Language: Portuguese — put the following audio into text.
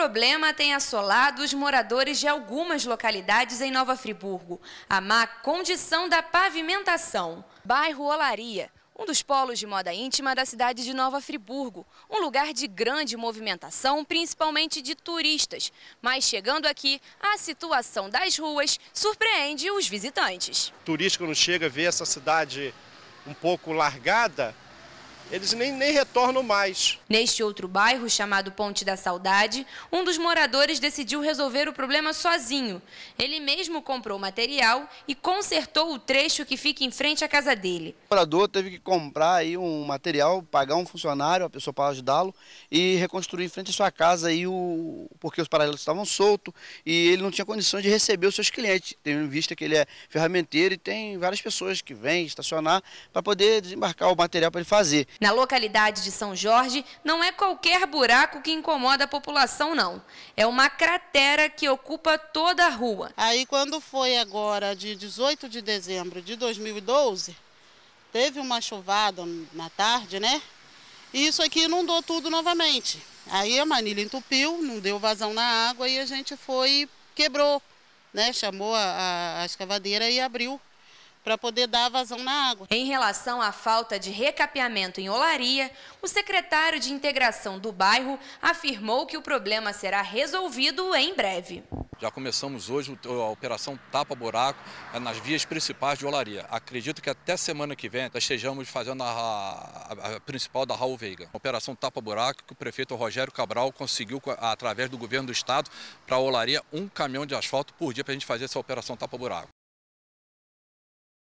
problema tem assolado os moradores de algumas localidades em Nova Friburgo. A má condição da pavimentação. Bairro Olaria, um dos polos de moda íntima da cidade de Nova Friburgo, um lugar de grande movimentação, principalmente de turistas. Mas chegando aqui, a situação das ruas surpreende os visitantes. O turista, não chega a ver essa cidade um pouco largada, eles nem, nem retornam mais. Neste outro bairro, chamado Ponte da Saudade, um dos moradores decidiu resolver o problema sozinho. Ele mesmo comprou material e consertou o trecho que fica em frente à casa dele. O morador teve que comprar aí um material, pagar um funcionário, a pessoa para ajudá-lo e reconstruir em frente à sua casa aí o porque os paralelos estavam soltos e ele não tinha condições de receber os seus clientes, tendo em vista que ele é ferramenteiro e tem várias pessoas que vêm estacionar para poder desembarcar o material para ele fazer. Na localidade de São Jorge, não é qualquer buraco que incomoda a população, não. É uma cratera que ocupa toda a rua. Aí, quando foi agora, de 18 de dezembro de 2012, teve uma chuvada na tarde, né? E isso aqui inundou tudo novamente. Aí a manilha entupiu, não deu vazão na água e a gente foi, quebrou, né? Chamou a, a escavadeira e abriu para poder dar vazão na água. Em relação à falta de recapeamento em Olaria, o secretário de Integração do bairro afirmou que o problema será resolvido em breve. Já começamos hoje a operação Tapa Buraco é, nas vias principais de Olaria. Acredito que até semana que vem nós estejamos fazendo a, a, a principal da Raul Veiga. operação Tapa Buraco que o prefeito Rogério Cabral conseguiu, através do governo do estado, para Olaria um caminhão de asfalto por dia para a gente fazer essa operação Tapa Buraco.